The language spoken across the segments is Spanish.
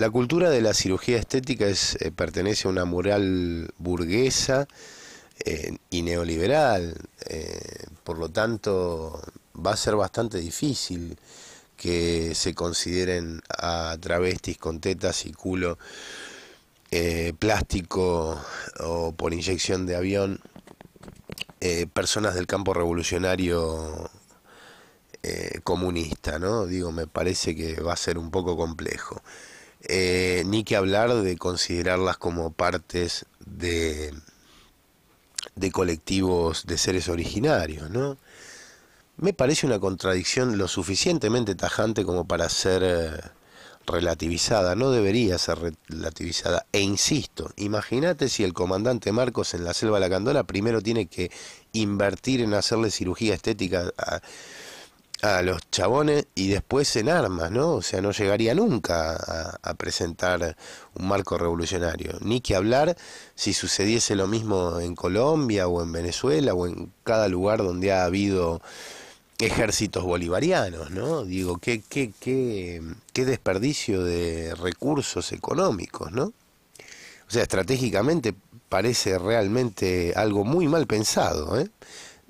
La cultura de la cirugía estética es, eh, pertenece a una mural burguesa eh, y neoliberal, eh, por lo tanto va a ser bastante difícil que se consideren a travestis con tetas y culo plástico o por inyección de avión personas del campo revolucionario comunista, ¿no? Digo, me parece que va a ser un poco complejo. Eh, ni que hablar de considerarlas como partes de, de colectivos de seres originarios, ¿no? Me parece una contradicción lo suficientemente tajante como para ser eh, relativizada, no debería ser relativizada. E insisto, imagínate si el comandante Marcos en la Selva de la Candola primero tiene que invertir en hacerle cirugía estética a, a los chabones y después en armas, ¿no? O sea, no llegaría nunca a, presentar un marco revolucionario. Ni que hablar si sucediese lo mismo en Colombia o en Venezuela o en cada lugar donde ha habido ejércitos bolivarianos, ¿no? Digo, qué, qué, qué, qué desperdicio de recursos económicos, ¿no? O sea, estratégicamente parece realmente algo muy mal pensado, ¿eh?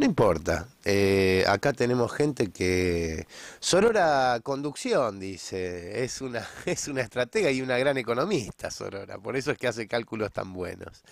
No importa. Eh, acá tenemos gente que. Sorora Conducción, dice. Es una, es una estratega y una gran economista, Sorora. Por eso es que hace cálculos tan buenos.